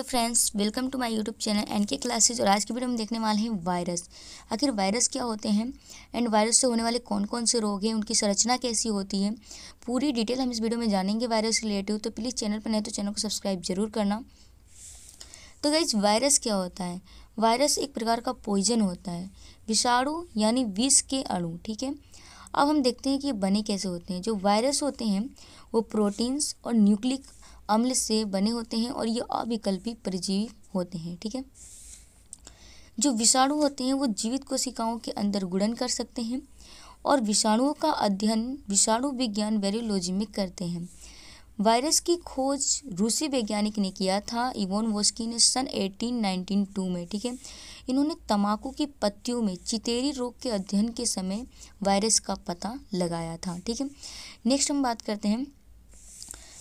hello friends welcome to my YouTube channel N K classes और आज की video हम देखने वाले हैं वायरस आखिर वायरस क्या होते हैं एंड वायरस से होने वाले कौन कौन से रोग हैं उनकी संरचना कैसी होती है पूरी डिटेल हम इस वीडियो में जानेंगे वायरस रिलेटिव तो प्लीज़ चैनल पर नहीं तो चैनल को सब्सक्राइब जरूर करना तो गाइज वायरस क्या होता है वायरस एक प्रकार का पॉइजन होता है विषाणु यानी विष के अणु ठीक है अब हम देखते हैं कि ये बने कैसे होते हैं जो वायरस होते हैं वो प्रोटीन्स और न्यूक्लिक अम्ल से बने होते हैं और ये अविकल्पी परजीवी होते हैं ठीक है जो विषाणु होते हैं वो जीवित कोशिकाओं के अंदर गुड़न कर सकते हैं और विषाणुओं का अध्ययन विषाणु विज्ञान वेरियोलॉजी में करते हैं वायरस की खोज रूसी वैज्ञानिक ने किया था इवोन वोस्की ने सन 1892 में ठीक है इन्होंने तंबाकू की पत्तियों में चितेरी रोग के अध्ययन के समय वायरस का पता लगाया था ठीक है नेक्स्ट हम बात करते हैं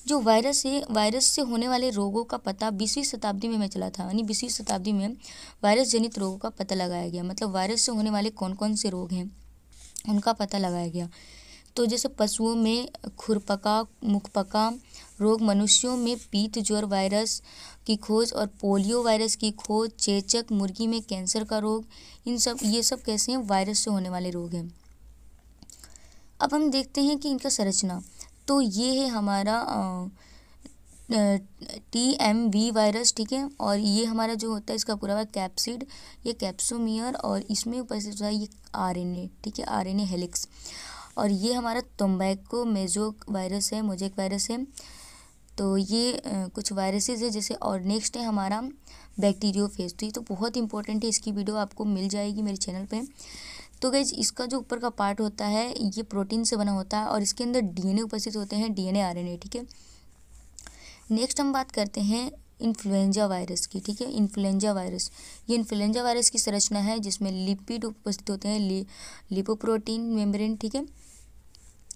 जो वायरस से वायरस से होने वाले रोगों का पता बीसवीं शताब्दी में चला था यानी बीसवीं शताब्दी में वायरस जनित रोगों का पता लगाया गया मतलब वायरस से होने वाले कौन कौन से रोग हैं उनका पता लगाया गया तो जैसे पशुओं में खुरपका मुखपका रोग मनुष्यों में पीत ज्वर वायरस की खोज और पोलियो वायरस की खोज चेचक मुर्गी में कैंसर का रोग इन सब ये सब कैसे हैं वायरस से होने वाले रोग हैं अब हम देखते हैं कि इनका संरचना तो ये है हमारा टी एम वी वायरस ठीक है और ये हमारा जो होता है इसका पूरा हुआ कैप्सिड ये कैप्सोमियर और इसमें ऊपर से जो है ये आर एन ए ठीक है आर एन ए हेलिक्स और ये हमारा तम्बैको मेजो वायरस है मोजेक वायरस है तो ये आ, कुछ वायरसेस है जैसे और नेक्स्ट है हमारा बैक्टीरियो फेज तो ये तो बहुत इंपॉर्टेंट है इसकी वीडियो आपको मिल जाएगी मेरे चैनल पर तो गैज इसका जो ऊपर का पार्ट होता है ये प्रोटीन से बना होता है और इसके अंदर डीएनए उपस्थित होते हैं डीएनए आरएनए ठीक है नेक्स्ट हम बात करते हैं इन्फ्लुएंजा वायरस की ठीक है इन्फ्लुएंजा वायरस ये इन्फ्लुएंजा वायरस की संरचना है जिसमें लिपिड उपस्थित होते हैं लिपोप्रोटीन मेम्ब्रेन ठीक है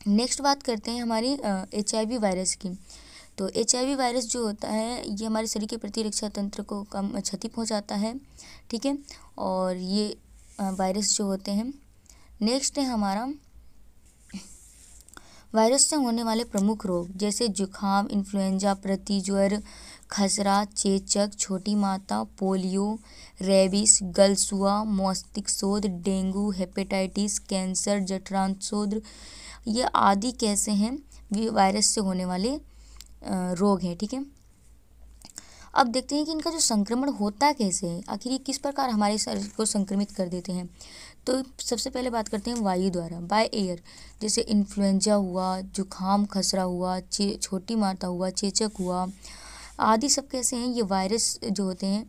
नेक्स्ट बात करते हैं हमारी एच वायरस की तो एच वायरस जो होता है ये हमारे शरीर के प्रतिरक्षा तंत्र को कम क्षति पहुँचाता है ठीक है और ये वायरस जो होते हैं नेक्स्ट है हमारा वायरस से होने वाले प्रमुख रोग जैसे जुखाम इन्फ्लुएंजा प्रतिज्वर खसरा चेचक छोटी माता पोलियो रेबिस गलसुआ मौस्तिक शोध डेंगू हेपेटाइटिस कैंसर शोध ये आदि कैसे हैं वायरस से होने वाले रोग हैं ठीक है अब देखते हैं कि इनका जो संक्रमण होता कैसे है आखिर ये किस प्रकार हमारे शरीर को संक्रमित कर देते हैं तो सबसे पहले बात करते हैं वायु द्वारा बाय एयर जैसे इन्फ्लुएंजा हुआ जुखाम खसरा हुआ चे छोटी माता हुआ चेचक हुआ आदि सब कैसे हैं ये वायरस जो होते हैं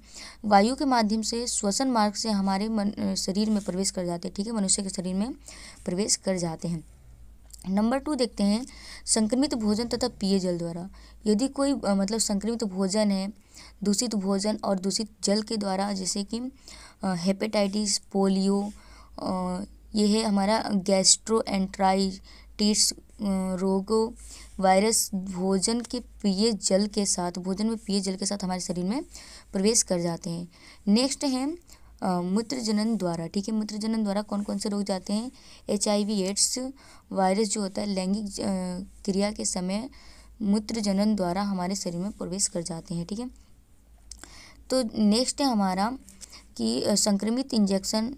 वायु के माध्यम से श्वसन मार्ग से हमारे मन शरीर में प्रवेश कर जाते हैं ठीक है मनुष्य के शरीर में प्रवेश कर जाते हैं नंबर टू देखते हैं संक्रमित भोजन तथा पिए जल द्वारा यदि कोई मतलब संक्रमित भोजन है दूषित भोजन और दूषित जल के द्वारा जैसे कि हेपेटाइटिस पोलियो ये है हमारा गैस्ट्रो एंट्राइटिस रोगों वायरस भोजन के पिए जल के साथ भोजन में पिए जल के साथ हमारे शरीर में प्रवेश कर जाते हैं नेक्स्ट है मूत्र जनन द्वारा ठीक है मूत्र जनन द्वारा कौन कौन से रोग जाते हैं एच एड्स वायरस जो होता है लैंगिक क्रिया के समय मूत्र जनन द्वारा हमारे शरीर में प्रवेश कर जाते हैं ठीक है तो नेक्स्ट है हमारा कि संक्रमित इंजेक्शन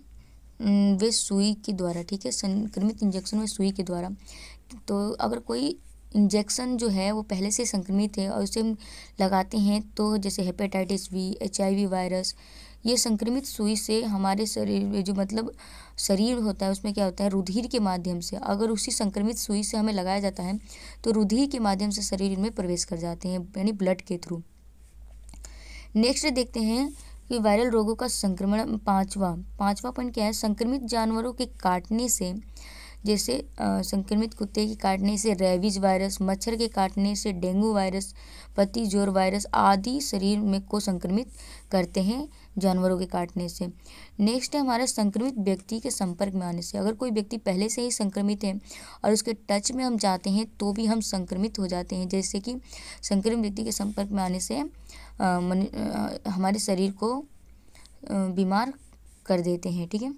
वे सुई के द्वारा ठीक है संक्रमित इंजेक्शन वे सुई के द्वारा तो अगर कोई इंजेक्शन जो है वो पहले से संक्रमित है और उसे हम लगाते हैं तो जैसे हेपेटाइटिस बी एच वायरस ये संक्रमित सुई से हमारे शरीर में जो मतलब शरीर होता है उसमें क्या होता है रुधिर के माध्यम से अगर उसी संक्रमित सुई से हमें लगाया जाता है तो रुधिर के माध्यम से शरीर में प्रवेश कर जाते हैं यानी ब्लड के थ्रू नेक्स्ट देखते हैं कि वायरल रोगों का संक्रमण पांचवा पांचवा पॉइंट क्या है संक्रमित जानवरों के काटने से जैसे संक्रमित कुत्ते के काटने से रेबीज वायरस मच्छर के काटने से डेंगू वायरस जोर वायरस आदि शरीर में को संक्रमित करते हैं जानवरों के काटने से नेक्स्ट है हमारा संक्रमित व्यक्ति के संपर्क में आने से अगर कोई व्यक्ति पहले से ही संक्रमित है और उसके टच में हम जाते हैं तो भी हम संक्रमित हो जाते हैं जैसे कि संक्रमित व्यक्ति के संपर्क में आने से आ, मन, आ, हमारे शरीर को बीमार कर देते हैं ठीक है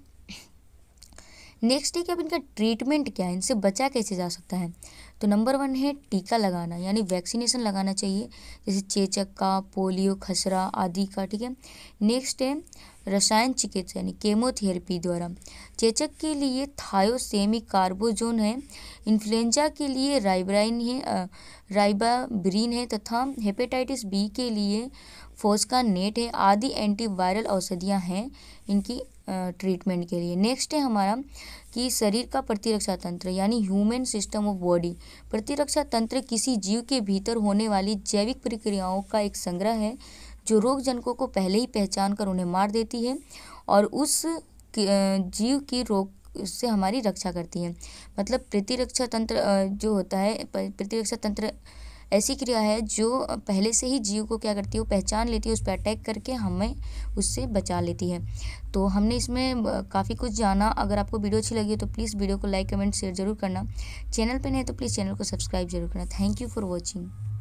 नेक्स्ट है कि अब इनका ट्रीटमेंट क्या है इनसे बचा कैसे जा सकता है तो नंबर वन है टीका लगाना यानी वैक्सीनेशन लगाना चाहिए जैसे चेचक का पोलियो खसरा आदि का ठीक है नेक्स्ट है रसायन चिकित्सा यानी केमोथेरेपी द्वारा चेचक के लिए थायोसेमी कार्बोजोन है इन्फ्लुएंजा के लिए राइब्राइन है राइबाब्रीन है तथा हेपेटाइटिस बी के लिए फोस्का नेट है आदि एंटीवायरल औषधियाँ हैं इनकी ट्रीटमेंट के लिए नेक्स्ट है हमारा कि शरीर का प्रतिरक्षा तंत्र यानी ह्यूमन सिस्टम ऑफ बॉडी प्रतिरक्षा तंत्र किसी जीव के भीतर होने वाली जैविक प्रक्रियाओं का एक संग्रह है जो रोग जनकों को पहले ही पहचान कर उन्हें मार देती है और उस जीव की रोग उससे हमारी रक्षा करती है मतलब प्रतिरक्षा तंत्र जो होता है प्रतिरक्षा तंत्र ऐसी क्रिया है जो पहले से ही जीव को क्या करती है वो पहचान लेती है उस पर अटैक करके हमें उससे बचा लेती है तो हमने इसमें काफ़ी कुछ जाना अगर आपको वीडियो अच्छी लगी हो तो प्लीज़ वीडियो को लाइक कमेंट शेयर जरूर करना चैनल पर नहीं तो प्लीज़ चैनल को सब्सक्राइब जरूर करना थैंक यू फॉर वॉचिंग